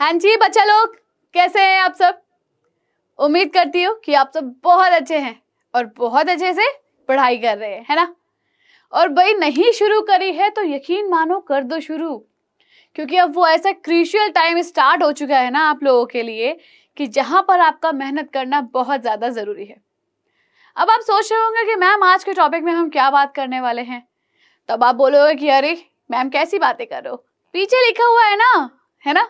हाँ जी बच्चा लोग कैसे हैं आप सब उम्मीद करती हूँ कि आप सब बहुत अच्छे हैं और बहुत अच्छे से पढ़ाई कर रहे हैं है ना और भाई नहीं शुरू करी है तो यकीन मानो कर दो शुरू क्योंकि अब वो ऐसा क्रिशियल टाइम स्टार्ट हो चुका है ना आप लोगों के लिए कि जहाँ पर आपका मेहनत करना बहुत ज़्यादा ज़रूरी है अब आप सोच रहे होंगे कि मैम आज के टॉपिक में हम क्या बात करने वाले हैं तब आप बोलोगे कि अरे मैम कैसी बातें करो पीछे लिखा हुआ है ना है ना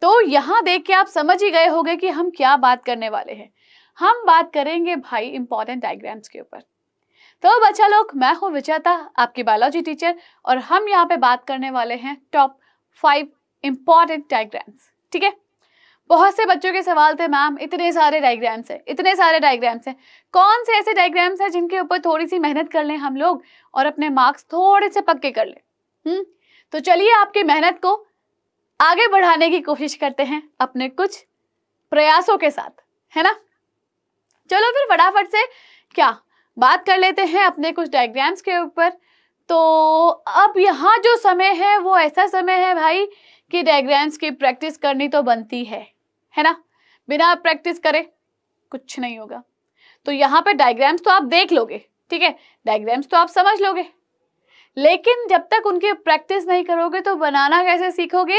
तो यहाँ देख के आप समझ ही गए होंगे कि हम क्या बात करने वाले हैं हम बात करेंगे भाई इंपॉर्टेंट डायग्राम्स के ऊपर तो बच्चा लोग मैं हूं विचाता आपकी बायोलॉजी टीचर और हम यहाँ पे बात करने वाले हैं टॉप फाइव इंपॉर्टेंट डायग्राम्स ठीक है बहुत से बच्चों के सवाल थे मैम इतने सारे डायग्राम्स हैं इतने सारे डायग्राम्स हैं कौन से ऐसे डायग्राम्स हैं जिनके ऊपर थोड़ी सी मेहनत कर लें हम लोग और अपने मार्क्स थोड़े से पक्के कर लें हम्म तो चलिए आपकी मेहनत को आगे बढ़ाने की कोशिश करते हैं अपने कुछ प्रयासों के साथ है ना चलो फिर फटाफट से क्या बात कर लेते हैं अपने कुछ डायग्राम्स के ऊपर तो अब यहाँ जो समय है वो ऐसा समय है भाई कि डायग्राम्स की प्रैक्टिस करनी तो बनती है है ना बिना प्रैक्टिस करे कुछ नहीं होगा तो यहाँ पे डायग्राम्स तो आप देख लोगे ठीक है डायग्राम्स तो आप समझ लोगे लेकिन जब तक उनकी प्रैक्टिस नहीं करोगे तो बनाना कैसे सीखोगे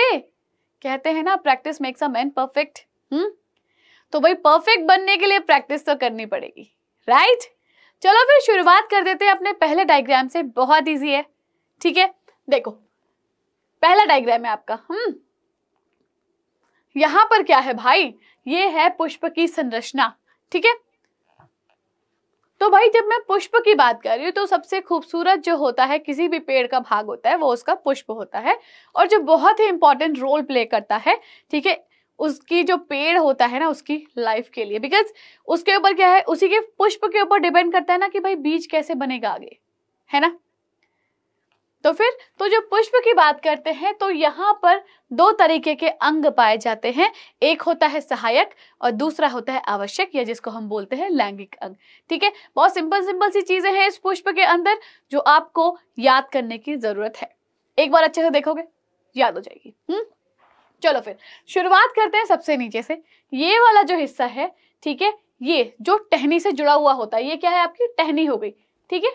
कहते हैं ना practice makes a man perfect हम्म तो भाई परफेक्ट बनने के लिए प्रैक्टिस तो करनी पड़ेगी राइट चलो फिर शुरुआत कर देते हैं अपने पहले डायग्राम से बहुत ईजी है ठीक है देखो पहला डायग्राम है आपका हम्म यहां पर क्या है भाई ये है पुष्प की संरचना ठीक है तो भाई जब मैं पुष्प की बात कर रही हूँ तो सबसे खूबसूरत जो होता है किसी भी पेड़ का भाग होता है वो उसका पुष्प होता है और जो बहुत ही इंपॉर्टेंट रोल प्ले करता है ठीक है उसकी जो पेड़ होता है ना उसकी लाइफ के लिए बिकॉज उसके ऊपर क्या है उसी के पुष्प के ऊपर डिपेंड करता है ना कि भाई बीज कैसे बनेगा आगे है ना तो फिर तो जो पुष्प की बात करते हैं तो यहाँ पर दो तरीके के अंग पाए जाते हैं एक होता है सहायक और दूसरा होता है आवश्यक या जिसको हम बोलते हैं लैंगिक अंग ठीक है बहुत सिंपल सिंपल सी चीजें हैं इस पुष्प के अंदर जो आपको याद करने की जरूरत है एक बार अच्छे से देखोगे याद हो जाएगी हम्म चलो फिर शुरुआत करते हैं सबसे नीचे से ये वाला जो हिस्सा है ठीक है ये जो टहनी से जुड़ा हुआ होता है ये क्या है आपकी टहनी हो गई ठीक है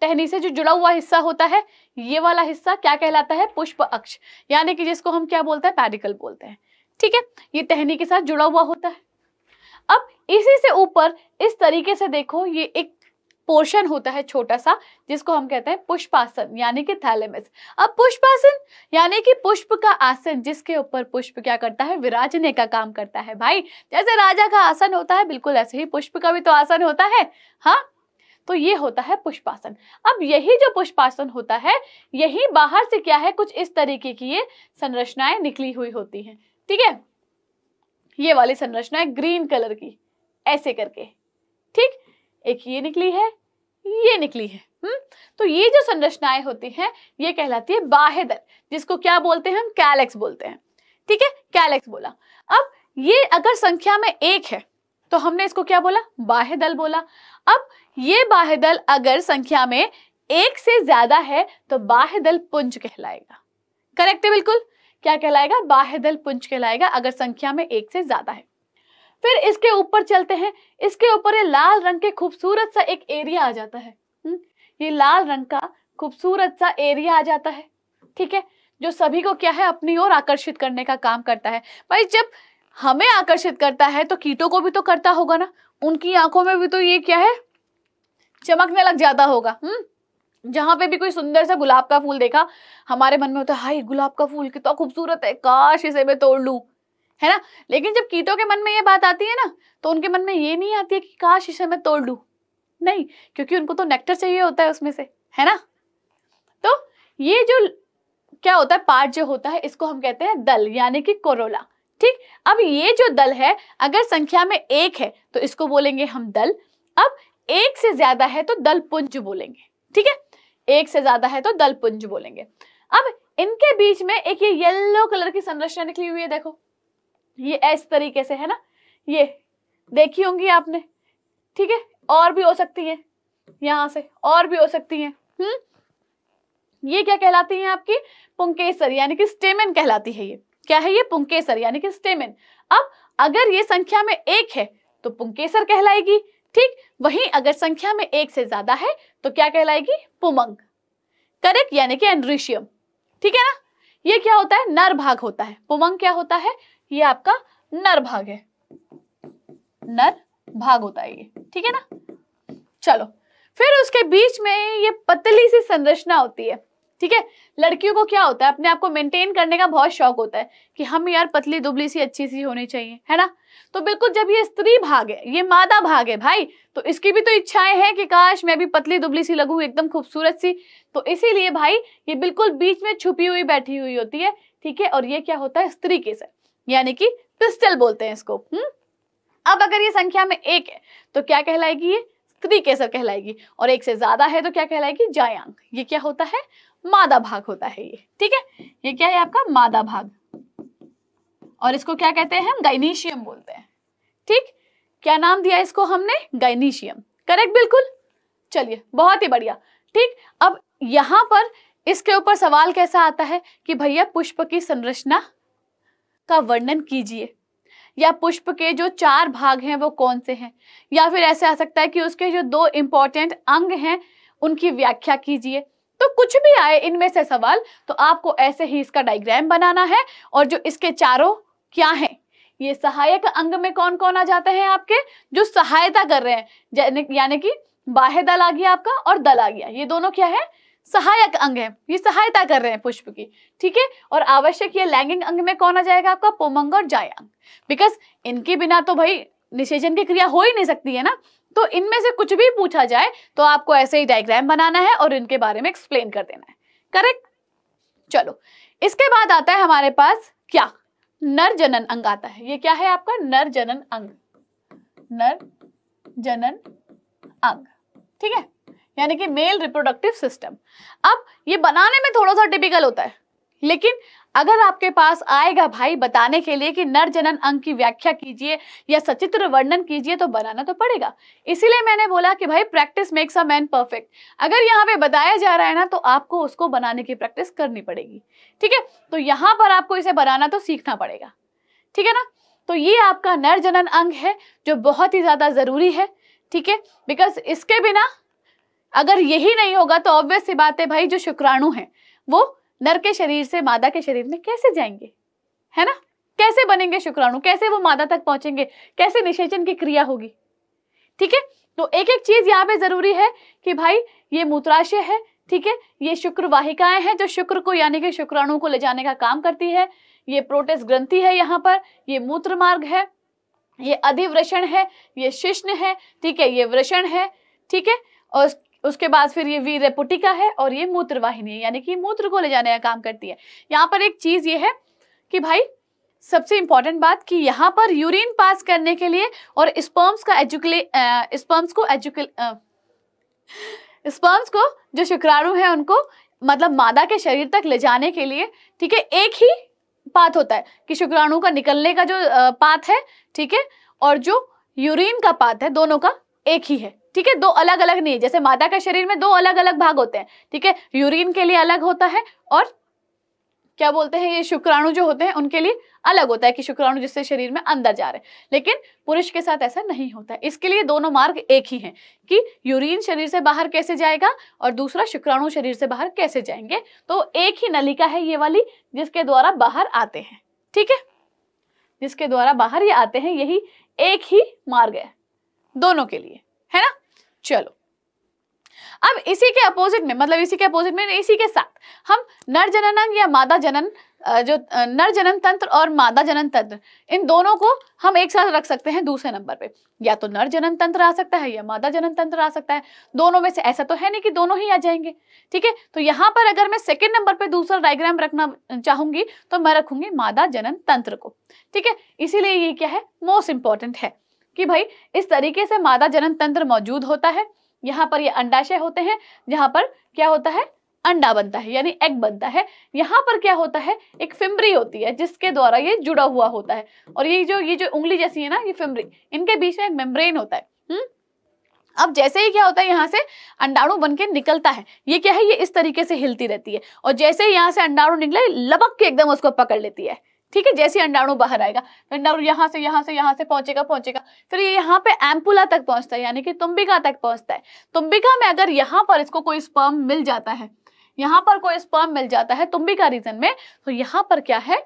टहनी से जो जुड़ा हुआ हिस्सा होता है ये वाला हिस्सा क्या कहलाता है पुष्प अक्ष यानी कि जिसको हम क्या बोलते हैं पैरिकल बोलते हैं ठीक है ये टहनी के साथ जुड़ा हुआ होता है अब इसी से ऊपर इस तरीके से देखो ये एक पोर्शन होता है छोटा सा जिसको हम कहते हैं पुष्पासन यानी कि थैलेमस अब पुष्पासन यानी कि पुष्प का आसन जिसके ऊपर पुष्प क्या करता है विराजने का काम करता है भाई जैसे राजा का आसन होता है बिल्कुल ऐसे ही पुष्प का भी तो आसन होता है हाँ तो ये होता है पुष्पासन अब यही जो पुष्पासन होता है यही बाहर से क्या है कुछ इस तरीके की ये संरचनाएं निकली हुई होती हैं ठीक है थीके? ये वाली संरचना है ग्रीन कलर की ऐसे करके ठीक एक ये निकली है ये निकली है हम्म तो ये जो संरचनाएं होती हैं ये कहलाती है बाहेदर जिसको क्या बोलते हैं हम कैलेक्स बोलते हैं ठीक है कैलेक्स बोला अब ये अगर संख्या में एक है तो हमने इसको क्या बोला बाह्य दल बोला अब ये बाह्य दल अगर संख्या में एक से ज्यादा है तो बाह्य दल पुंज कहलाएगा करेक्ट है बिल्कुल क्या कहलाएगा बाह्य दल पुंज कहलाएगा अगर संख्या में एक से ज्यादा है फिर इसके ऊपर चलते हैं इसके ऊपर ये लाल रंग के खूबसूरत सा एक एरिया आ जाता है हम्म? ये लाल रंग का खूबसूरत सा एरिया आ जाता है ठीक है जो सभी को क्या है अपनी ओर आकर्षित करने का काम करता है भाई जब हमें आकर्षित करता है तो कीटों को भी तो करता होगा ना उनकी आंखों में भी तो ये क्या है चमकने लग जाता होगा हम्म जहां पे भी कोई सुंदर सा गुलाब का फूल देखा हमारे मन में होता है हाई गुलाब का फूल कितना तो खूबसूरत है काश इसे मैं तोड़ लू है ना लेकिन जब कीटों के मन में ये बात आती है ना तो उनके मन में ये नहीं आती है कि काश इसे मैं तोड़ लू नहीं क्योंकि उनको तो नेक्टर चाहिए होता है उसमें से है ना तो ये जो क्या होता है पार्ट जो होता है इसको हम कहते हैं दल यानी कि कोरोला ठीक अब ये जो दल है अगर संख्या में एक है तो इसको बोलेंगे हम दल अब एक से ज्यादा है तो दल पुंज बोलेंगे ठीक है एक से ज्यादा है तो दल पुंज बोलेंगे अब इनके बीच में एक ये येलो कलर की संरचना निकली हुई है देखो ये इस तरीके से है ना ये देखी होंगी आपने ठीक है और भी हो सकती है यहां से और भी हो सकती है हम्म ये क्या कहलाती है आपकी पुंकेसर यानी कि स्टेमन कहलाती है ये क्या है ये पुंकेसर यानी कि स्टेमिन अब अगर ये संख्या में एक है तो पुंकेसर कहलाएगी ठीक वही अगर संख्या में एक से ज्यादा है तो क्या कहलाएगी पुमंग करेक्ट यानी कि एंड्रीशियम ठीक है ना ये क्या होता है नर भाग होता है पुमंग क्या होता है ये आपका नर भाग है नर भाग होता है ये ठीक है ना चलो फिर उसके बीच में ये पतली सी संरचना होती है ठीक है लड़कियों को क्या होता है अपने आप को मेंटेन करने का बहुत शौक होता है कि हम यार पतली दुबली सी अच्छी सी होनी चाहिए है ना तो बिल्कुल जब ये स्त्री भाग है ये मादा भाग है भाई तो इसकी भी तो इच्छाएं हैं कि काश मैं भी पतली दुबली सी लगूं एकदम खूबसूरत सी तो इसीलिए भाई ये बिल्कुल बीच में छुपी हुई बैठी हुई होती है ठीक है और ये क्या होता है स्त्री के है यानी कि पिस्टल बोलते हैं इसको हम्म अब अगर ये संख्या में एक है तो क्या कहलाएगी ये स्त्री केसर कहलाएगी और एक से ज्यादा है तो क्या कहलाएगी जायांग ये क्या होता है मादा भाग होता है ये ठीक है ये क्या है आपका मादा भाग और इसको क्या कहते हैं हम गाइनीशियम बोलते हैं ठीक क्या नाम दिया इसको हमने गाइनीशियम करेक्ट बिल्कुल चलिए बहुत ही बढ़िया ठीक अब यहां पर इसके ऊपर सवाल कैसा आता है कि भैया पुष्प की संरचना का वर्णन कीजिए या पुष्प के जो चार भाग हैं वो कौन से हैं या फिर ऐसे आ सकता है कि उसके जो दो इंपॉर्टेंट अंग हैं उनकी व्याख्या कीजिए तो कुछ भी आए इनमें से सवाल तो आपको ऐसे ही इसका डायग्राम बनाना है और जो इसके चारों क्या हैं ये सहायक अंग में कौन कौन आ जाते हैं आपके जो सहायता कर रहे हैं यानी कि बाह्य दल आ गया आपका और दल आ गया ये दोनों क्या है सहायक अंग है ये सहायता कर रहे हैं पुष्प की ठीक है और आवश्यक ये लैंगिंग अंग में कौन आ जाएगा आपका पोमंग और जायांग बिकॉज इनके बिना तो भाई निषेचन की क्रिया हो ही नहीं सकती है ना तो इनमें से कुछ भी पूछा जाए तो आपको ऐसे ही डायग्राम बनाना है और इनके बारे में एक्सप्लेन कर देना है करेक्ट चलो इसके बाद आता है हमारे पास क्या नर जनन अंग आता है ये क्या है आपका नर जनन अंग नर जनन अंग ठीक है यानी कि मेल रिप्रोडक्टिव सिस्टम अब ये बनाने में थोड़ा सा टिपिकल होता है लेकिन अगर आपके पास आएगा भाई बताने के लिए कि नर जनन अंग की व्याख्या कीजिए या सचित्र वर्णन कीजिए तो बनाना तो पड़ेगा इसीलिए मैंने बोला कि भाई practice makes a man perfect अगर यहाँ पे बताया जा रहा है ना तो आपको उसको बनाने की प्रैक्टिस करनी पड़ेगी ठीक है तो यहाँ पर आपको इसे बनाना तो सीखना पड़ेगा ठीक है ना तो ये आपका नर जनन अंग है जो बहुत ही ज़्यादा ज़रूरी है ठीक है बिकॉज इसके बिना अगर यही नहीं होगा तो ऑब्वियस सी बात है भाई जो शुक्राणु है वो नर के शरीर से मादा के शरीर में कैसे जाएंगे है ना कैसे बनेंगे शुक्राणु कैसे वो मादा तक पहुंचेंगे कैसे निषेचन की क्रिया होगी ठीक है तो एक एक चीज यहाँ पे जरूरी है कि भाई ये मूत्राशय है ठीक है ये शुक्र वाहिकाएं हैं जो शुक्र को यानी कि शुक्राणु को ले जाने का काम करती है ये प्रोटेस ग्रंथि है यहाँ पर ये मूत्र मार्ग है ये अधिवृषण है ये शिष्ण है ठीक है ये वृषण है ठीक है और उसके बाद फिर ये वीर रेपोटिका है और ये मूत्रवाहिनी है यानी कि मूत्र को ले जाने का काम करती है यहाँ पर एक चीज़ ये है कि भाई सबसे इंपॉर्टेंट बात कि यहाँ पर यूरिन पास करने के लिए और स्पर्म्स का एजुकले स्पर्म्स को एजुकल स्पर्म्स को जो शुक्राणु है उनको मतलब मादा के शरीर तक ले जाने के लिए ठीक है एक ही पाथ होता है कि शुक्राणु का निकलने का जो पाथ है ठीक है और जो यूरिन का पाथ है दोनों का एक ही है ठीक है दो अलग अलग नहीं जैसे मादा के शरीर में दो अलग अलग भाग होते हैं ठीक है यूरिन के लिए अलग होता है और क्या बोलते हैं ये शुक्राणु जो होते हैं उनके लिए अलग होता है कि शुक्राणु जिससे शरीर में अंदर जा रहे हैं लेकिन पुरुष के साथ ऐसा नहीं होता है इसके लिए दोनों मार्ग एक ही हैं कि यूरिन शरीर से बाहर कैसे जाएगा और दूसरा शुक्राणु शरीर से बाहर कैसे जाएंगे तो एक ही नलिका है ये वाली जिसके द्वारा बाहर आते हैं ठीक है जिसके द्वारा बाहर ये आते हैं यही एक ही मार्ग है दोनों के लिए है ना चलो अब इसी के अपोजिट में मतलब इसी के अपोजिट में इसी के साथ हम नर जनन या मादा जनन जो नर जनन तंत्र और मादा जनन तंत्र इन दोनों को हम एक साथ रख सकते हैं दूसरे नंबर पे या तो नर जनन तंत्र आ सकता है या मादा जनन तंत्र आ सकता है दोनों में से ऐसा तो है नहीं कि दोनों ही आ जाएंगे ठीक है तो यहाँ पर अगर मैं सेकेंड नंबर पे दूसरा डायग्राम रखना चाहूंगी तो मैं रखूंगी मादा जनन तंत्र को ठीक है इसीलिए ये क्या है मोस्ट इंपॉर्टेंट है कि भाई इस तरीके से मादा जनन तंत्र मौजूद होता है यहाँ पर ये अंडाशय होते हैं जहां पर क्या होता है अंडा बनता है यानी एग बनता है यहाँ पर क्या होता है एक फिम्बरी होती है जिसके द्वारा ये जुड़ा हुआ होता है और ये जो ये जो उंगली जैसी है ना ये फिम्बरी इनके बीच में एक मेम्ब्रेन होता है हुँ? अब जैसे ही क्या होता है यहाँ से अंडाणु बन के निकलता है ये क्या है ये इस तरीके से हिलती रहती है और जैसे ही यहाँ से अंडाणु निकले लबक के एकदम उसको पकड़ लेती है ठीक है जैसे अंडाणु बाहर आएगा तो अंडाणु यहाँ से यहाँ से यहाँ से पहुंचेगा पहुंचेगा फिर ये यहाँ पे एम्पुला तक पहुंचता है यानी कि तुम्बिका तक पहुंचता है तुम्बिका में अगर यहाँ पर इसको कोई स्पर्म मिल जाता है यहाँ पर कोई स्पर्म मिल जाता है तुम्बिका रीजन में तो यहाँ पर क्या है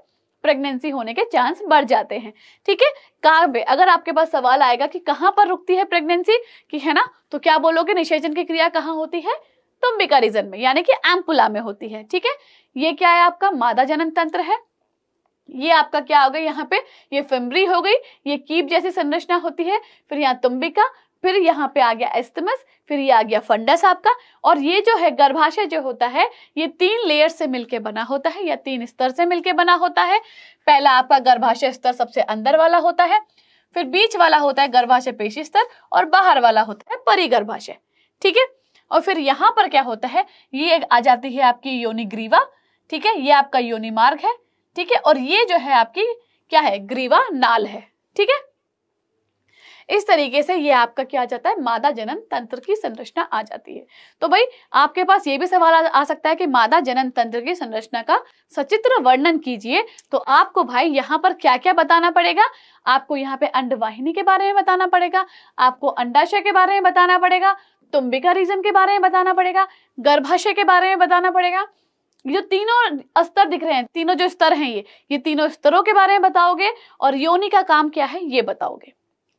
प्रेगनेंसी होने के चांस बढ़ जाते हैं ठीक है कार्बे अगर आपके पास सवाल आएगा कि कहाँ पर रुकती है प्रेगनेंसी की है ना तो क्या बोलोगे निषेचन की क्रिया कहाँ होती है तुम्बिका रीजन में यानी कि एम्पुला में होती है ठीक है ये क्या है आपका मादा जनन तंत्र है ये आपका क्या हो गया यहाँ पे ये फिमरी हो गई ये कीप जैसी संरचना होती है फिर यहाँ तुम्बिका फिर यहाँ पे आ गया एस्तमस फिर ये आ गया फंडस आपका और ये जो है गर्भाशय जो होता है ये तीन लेयर से मिलके बना होता है या तीन स्तर से मिलके बना होता है पहला आपका गर्भाशय स्तर सबसे अंदर वाला होता है फिर बीच वाला होता है गर्भाशय पेशी स्तर और बाहर वाला होता है परिगर्भाशय ठीक है और फिर यहाँ पर क्या होता है ये आ जाती है आपकी योनिग्रीवा ठीक है ये आपका योनि मार्ग है ठीक है और ये जो है आपकी क्या है ग्रीवा नाल है ठीक है इस तरीके से ये आपका क्या आ जाता है मादा जनन तंत्र की संरचना आ जाती है तो भाई आपके पास ये भी सवाल आ, आ सकता है कि मादा जनन तंत्र की संरचना का सचित्र वर्णन कीजिए तो आपको भाई यहाँ पर क्या क्या बताना पड़ेगा आपको यहाँ पे अंडवाहिनी के बारे में बताना पड़ेगा आपको अंडाशय के बारे में बताना पड़ेगा तुम्बिका रीजन के बारे में बताना पड़ेगा गर्भाशय के बारे में बताना पड़ेगा जो तीनों स्तर दिख रहे हैं तीनों जो स्तर हैं ये ये तीनों स्तरों के बारे में बताओगे और योनि का काम क्या है ये बताओगे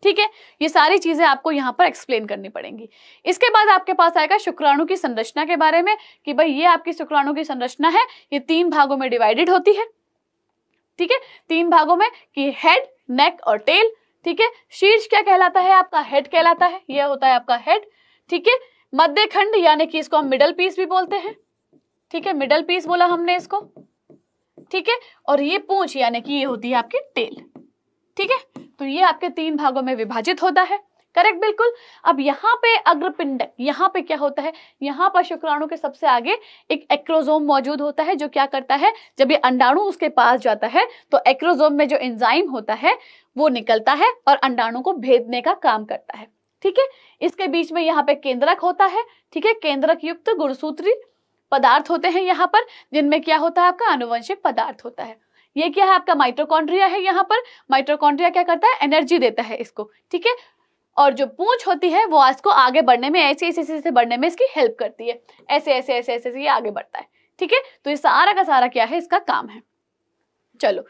ठीक है ये सारी चीजें आपको यहाँ पर एक्सप्लेन करनी पड़ेंगी इसके बाद आपके पास आएगा शुक्राणु की संरचना के बारे में कि भाई ये आपकी शुक्राणु की संरचना है ये तीन भागों में डिवाइडेड होती है ठीक है तीन भागों में कि हेड नेक और टेल ठीक है शीर्ष क्या कहलाता है आपका हेड कहलाता है यह होता है आपका हेड ठीक है मध्य खंड यानी कि इसको हम मिडल पीस भी बोलते हैं ठीक है मिडल पीस बोला हमने इसको ठीक है और ये पूंछ यानी कि ये होती है आपकी टेल ठीक है तो ये आपके तीन भागों में विभाजित होता है करेक्ट बिल्कुल अब यहाँ पे अग्रपिंड यहाँ पे क्या होता है यहाँ पर शुक्राणु के सबसे आगे एक एक्रोजोम मौजूद होता है जो क्या करता है जब ये अंडाणु उसके पास जाता है तो एक्रोजोम में जो एंजाइम होता है वो निकलता है और अंडाणु को भेदने का काम करता है ठीक है इसके बीच में यहाँ पे केंद्रक होता है ठीक है केंद्रक युक्त गुणसूत्री पदार्थ होते हैं यहाँ पर जिनमें क्या होता है आपका अनुवंशिक पदार्थ होता है ये क्या है आपका माइट्रोकॉन्ड्रिया है यहाँ पर माइट्रोकॉन्ड्रिया क्या करता है एनर्जी देता है इसको ठीक है और जो पूंछ होती है वो इसको आगे बढ़ने में ऐसे ऐसे ऐसे बढ़ने में इसकी हेल्प करती है ऐसे ऐसे ऐसे ऐसे ये आगे बढ़ता है ठीक है तो ये सारा का सारा क्या है इसका काम है चलो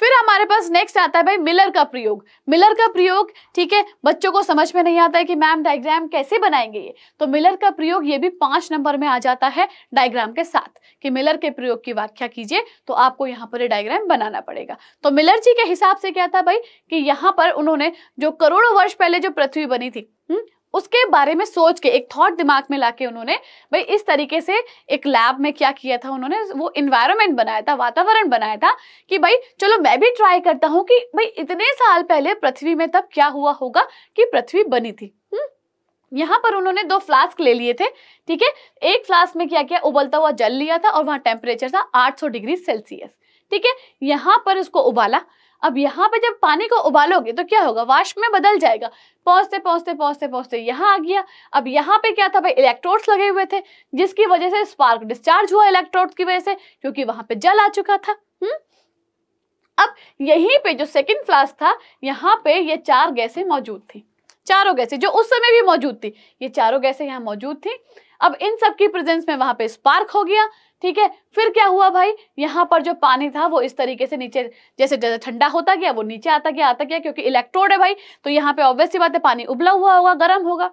फिर हमारे पास नेक्स्ट आता है भाई मिलर का प्रयोग मिलर का प्रयोग ठीक है बच्चों को समझ में नहीं आता है कि मैम डायग्राम कैसे बनाएंगे ये तो मिलर का प्रयोग ये भी पांच नंबर में आ जाता है डायग्राम के साथ कि मिलर के प्रयोग की व्याख्या कीजिए तो आपको यहाँ पर डायग्राम बनाना पड़ेगा तो मिलर जी के हिसाब से क्या था भाई कि यहाँ पर उन्होंने जो करोड़ों वर्ष पहले जो पृथ्वी बनी थी हुँ? हम्म, उसके बारे में सोच के एक थॉट दिमाग में लाके उन्होंने भाई इस तरीके से एक लैब में क्या किया था उन्होंने वो इन्वायरमेंट बनाया था वातावरण बनाया था कि भाई चलो मैं भी ट्राई करता हूँ कि भाई इतने साल पहले पृथ्वी में तब क्या हुआ होगा कि पृथ्वी बनी थी हम्म। यहाँ पर उन्होंने दो फ्लास्क ले लिए थे ठीक है एक फ्लास्क में क्या किया उबलता हुआ जल लिया था और वहाँ टेम्परेचर था आठ डिग्री सेल्सियस ठीक है यहाँ पर उसको उबाला अब यहाँ पे जब पानी को उबालोगे तो क्या होगा वाष्प में बदल जाएगा पहुँचते पहुँचते पहुँचते पहुँचते यहाँ आ गया अब यहाँ पे क्या था भाई इलेक्ट्रोड्स लगे हुए थे जिसकी वजह से स्पार्क डिस्चार्ज हुआ इलेक्ट्रोड्स की वजह से क्योंकि वहां पे जल आ चुका था हम्म अब यहीं पे जो सेकंड फ्लास्क था यहाँ पे ये चार गैसें मौजूद थी चारों गैसें जो उस समय भी मौजूद थी ये चारों गैसें यहाँ मौजूद थी अब इन सब की प्रेजेंस में वहां पे स्पार्क हो गया ठीक है फिर क्या हुआ भाई यहाँ पर जो पानी था वो इस तरीके से नीचे जैसे जैसे ठंडा होता गया वो नीचे आता गया आता गया क्योंकि इलेक्ट्रोड है भाई तो यहाँ पे ऑब्वियसली बात है पानी उबला हुआ होगा गर्म होगा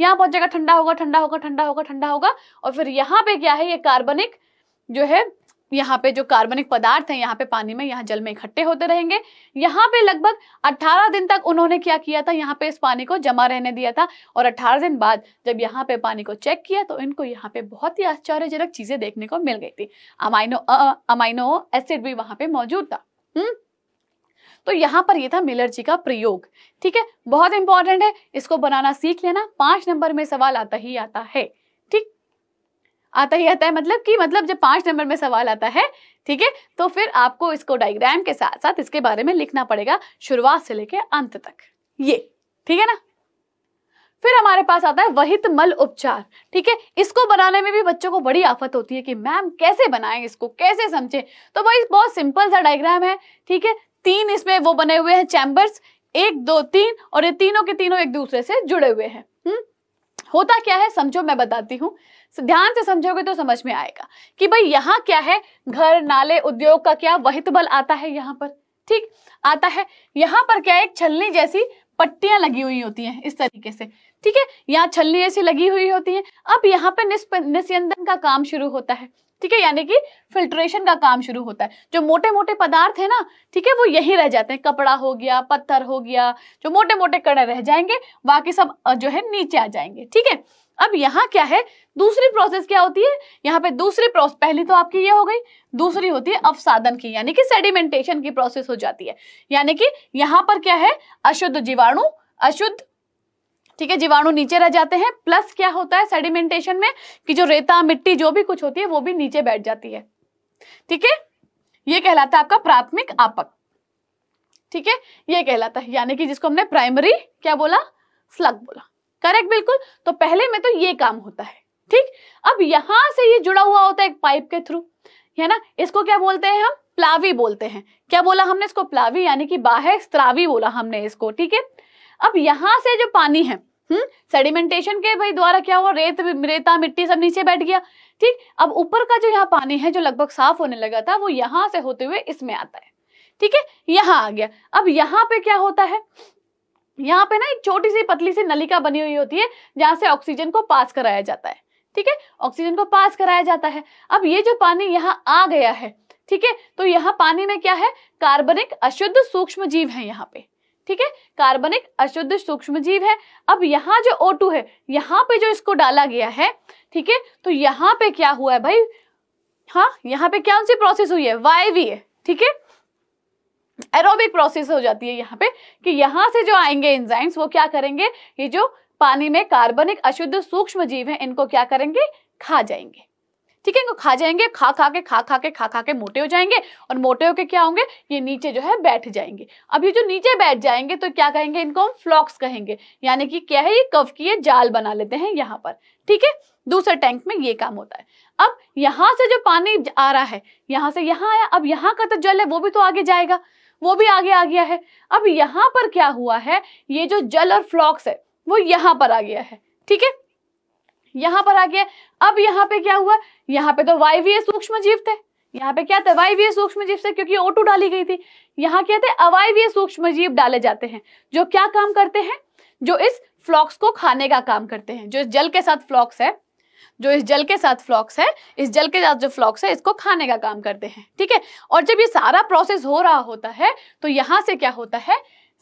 यहाँ पहुंचेगा ठंडा होगा ठंडा होगा ठंडा होगा ठंडा होगा और फिर यहाँ पे क्या है ये कार्बनिक जो है यहाँ पे जो कार्बनिक पदार्थ हैं यहाँ पे पानी में यहाँ जल में इकट्ठे होते रहेंगे यहाँ पे लगभग 18 दिन तक उन्होंने क्या किया था यहाँ पे इस पानी को जमा रहने दिया था और 18 दिन बाद जब यहाँ पे पानी को चेक किया तो इनको यहाँ पे बहुत ही आश्चर्यजनक चीजें देखने को मिल गई थी अमाइनो अमाइनो एसिड भी वहां पे मौजूद था हम्म तो यहाँ पर ये था मिलर जी का प्रयोग ठीक है बहुत इंपॉर्टेंट है इसको बनाना सीख लेना पांच नंबर में सवाल आता ही आता है आता ही आता है मतलब कि मतलब जब पांच नंबर में सवाल आता है ठीक है तो फिर आपको इसको डायग्राम के साथ साथ इसके बारे में लिखना पड़ेगा शुरुआत से लेकर अंत तक ये ठीक है ना फिर हमारे पास आता है वहित मल उपचार ठीक है इसको बनाने में भी बच्चों को बड़ी आफत होती है कि मैम कैसे बनाए इसको कैसे समझे तो भाई बहुत सिंपल सा डायग्राम है ठीक है तीन इसमें वो बने हुए हैं चैम्बर्स एक दो तीन और ये तीनों के तीनों एक दूसरे से जुड़े हुए हैं हम्म, होता क्या है समझो मैं बताती हूँ ध्यान से समझोगे तो समझ में आएगा कि भाई यहाँ क्या है घर नाले उद्योग का क्या वहित बल आता है यहाँ पर ठीक आता है यहाँ पर क्या एक छलनी जैसी पट्टियां लगी हुई होती हैं इस तरीके से ठीक है यहाँ छलनी जैसी लगी हुई होती है अब यहाँ पे निस्यंदन का काम शुरू होता है ठीक है यानी कि फिल्ट्रेशन का काम शुरू होता है जो मोटे मोटे पदार्थ है ना ठीक है वो यही रह जाते हैं कपड़ा हो गया पत्थर हो गया जो मोटे मोटे कड़े रह जाएंगे बाकी सब जो है नीचे आ जाएंगे ठीक है अब यहाँ क्या है दूसरी प्रोसेस क्या होती है यहाँ पे दूसरी प्रोसेस पहली तो आपकी ये हो गई दूसरी होती है अवसादन की यानी कि सेडिमेंटेशन की प्रोसेस हो जाती है यानी कि यहाँ पर क्या है अशुद्ध जीवाणु अशुद्ध ठीक है जीवाणु नीचे रह जाते हैं प्लस क्या होता है सेडिमेंटेशन में कि जो रेता मिट्टी जो भी कुछ होती है वो भी नीचे बैठ जाती है ठीक है ये कहलाता है आपका प्राथमिक आपक ठीक है ये कहलाता है यानी कि जिसको हमने प्राइमरी क्या बोला स्लग बोला करेक्ट बिल्कुल तो पहले में तो ये काम होता है ठीक अब यहां से ये जुड़ा हुआ होता है एक पाइप के थ्रू है ना इसको क्या बोलते हैं हम प्लावी बोलते हैं क्या बोला हमने इसको प्लावी यानी कि बाह्य स्त्रावी बोला हमने इसको ठीक है अब यहां से जो पानी है हम्म सेडिमेंटेशन के भाई द्वारा क्या हुआ रेत रेता मिट्टी सब नीचे बैठ गया ठीक अब ऊपर का जो यहाँ पानी है जो लगभग साफ होने लगा था वो यहां से होते हुए इसमें आता है ठीक है यहाँ आ गया अब यहाँ पे क्या होता है यहाँ पे ना एक छोटी सी पतली सी नलिका बनी हुई होती है जहां से ऑक्सीजन को पास कराया जाता है ठीक है ऑक्सीजन को पास कराया जाता है अब ये जो पानी यहाँ आ गया है ठीक है तो यहाँ पानी में क्या है कार्बनिक अशुद्ध सूक्ष्म जीव है यहाँ पे ठीक है कार्बनिक अशुद्ध सूक्ष्म जीव है अब यहाँ जो O2 है यहाँ पे जो इसको डाला गया है ठीक है तो यहाँ पे क्या हुआ है भाई हाँ यहाँ पे क्या उनसे प्रोसेस हुई है है ठीक है एरोबिक प्रोसेस हो जाती है यहाँ पे कि यहाँ से जो आएंगे इंजाइम्स वो क्या करेंगे ये जो पानी में कार्बनिक अशुद्ध सूक्ष्म जीव है इनको क्या करेंगे खा जाएंगे ठीक है इनको खा जाएंगे खा खा के खा खा के खा खा के मोटे हो जाएंगे और मोटे होके क्या होंगे ये नीचे जो है बैठ जाएंगे अब ये जो नीचे बैठ जाएंगे तो क्या कहेंगे इनको हम फ्लॉक्स कहेंगे यानी कि क्या है ये कफ की ये जाल बना लेते हैं यहाँ पर ठीक है दूसरे टैंक में ये काम होता है अब यहाँ से जो पानी आ रहा है यहाँ से यहाँ आया अब यहाँ का तो जल है वो भी तो आगे जाएगा वो भी आगे आ गया है अब यहाँ पर क्या हुआ है ये जो जल और फ्लॉक्स है वो यहाँ पर आ गया है ठीक है यहाँ पर आ गया अब यहाँ पे क्या हुआ यहाँ पे तो वायवीय सूक्ष्म जीव थे यहाँ पे क्या था वायवीय सूक्ष्म जीव से क्योंकि ओटू डाली गई थी यहाँ क्या थे अवायवीय सूक्ष्म जीव डाले जाते हैं जो क्या काम करते हैं जो इस फ्लॉक्स को खाने का काम करते हैं जो इस जल के साथ फ्लॉक्स है जो इस जल के साथ फ्लॉक्स है इस जल के साथ जो फ्लॉक्स है इसको खाने का काम करते हैं ठीक है और जब ये सारा प्रोसेस हो रहा होता है तो यहां से क्या होता है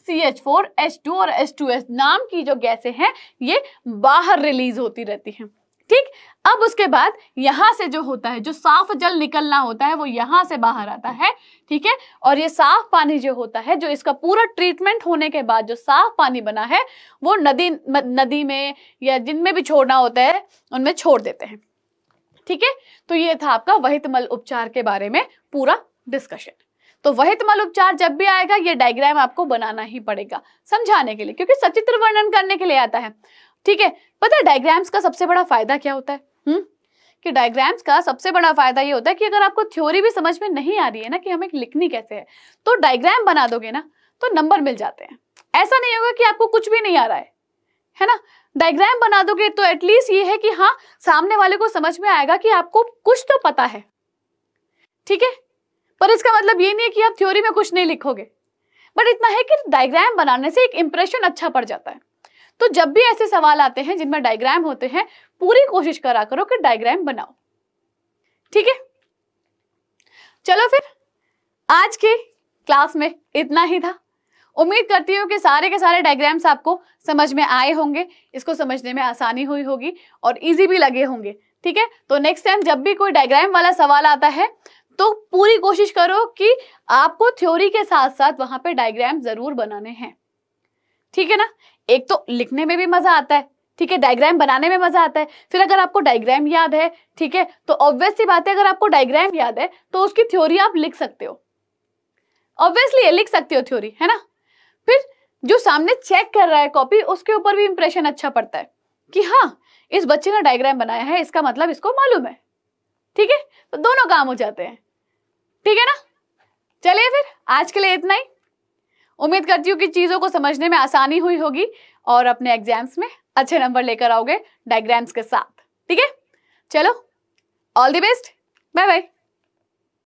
C H four H two और एच टू एस नाम की जो गैसें हैं ये बाहर रिलीज होती रहती हैं ठीक अब उसके बाद यहां से जो होता है जो साफ जल निकलना होता है वो यहां से बाहर आता है ठीक है और ये साफ पानी जो होता है जो इसका पूरा ट्रीटमेंट होने के बाद जो साफ पानी बना है वो नदी नदी में या जिनमें भी छोड़ना होता है उनमें छोड़ देते हैं ठीक है तो ये था आपका मल उपचार के बारे में पूरा डिस्कशन तो मल उपचार जब भी आएगा ये डायग्राम आपको बनाना ही पड़ेगा समझाने के लिए क्योंकि सचित्र वर्णन करने के लिए आता है ठीक है पता है डायग्राम्स का सबसे बड़ा फायदा क्या होता है हुँ? हम्म? कि डायग्राम्स का सबसे बड़ा फायदा ये होता है कि अगर आपको थ्योरी भी समझ में नहीं आ रही है ना कि हमें लिखनी कैसे है तो डायग्राम बना दोगे ना तो नंबर मिल जाते हैं ऐसा नहीं होगा कि आपको कुछ भी नहीं आ रहा है है ना डायग्राम बना दोगे तो एटलीस्ट ये है कि हाँ सामने वाले को समझ में आएगा कि आपको कुछ तो पता है ठीक है पर इसका मतलब ये नहीं है कि आप थ्योरी में कुछ नहीं लिखोगे बट इतना है कि डायग्राम बनाने से एक इंप्रेशन अच्छा पड़ जाता है तो जब भी ऐसे सवाल आते हैं जिनमें डायग्राम होते हैं पूरी कोशिश करा करो कि डायग्राम बनाओ ठीक है चलो फिर आज की क्लास में इतना ही था उम्मीद करती हूँ कि सारे के सारे डायग्राम्स आपको समझ में आए होंगे इसको समझने में आसानी हुई होगी और इजी भी लगे होंगे ठीक है तो नेक्स्ट टाइम जब भी कोई डायग्राम वाला सवाल आता है तो पूरी कोशिश करो कि आपको थ्योरी के साथ साथ वहां पे डायग्राम जरूर बनाने हैं ठीक है ना एक तो लिखने में भी मजा आता है ठीक है डायग्राम बनाने में मजा आता है फिर अगर आपको डायग्राम याद है ठीक है तो ऑब्वियसली बात है अगर आपको डायग्राम याद है तो उसकी थ्योरी आप लिख सकते हो ऑब्वियसली लिख सकते हो थ्योरी है ना फिर जो सामने चेक कर रहा है कॉपी उसके ऊपर भी इंप्रेशन अच्छा पड़ता है कि हाँ इस बच्चे ने डायग्राम बनाया है इसका मतलब इसको मालूम है ठीक है तो दोनों काम हो जाते हैं ठीक है ना चलिए फिर आज के लिए इतना ही उम्मीद करती हूँ कि चीज़ों को समझने में आसानी हुई होगी और अपने एग्जाम्स में अच्छे नंबर लेकर आओगे डायग्राम्स के साथ ठीक है चलो all the best bye bye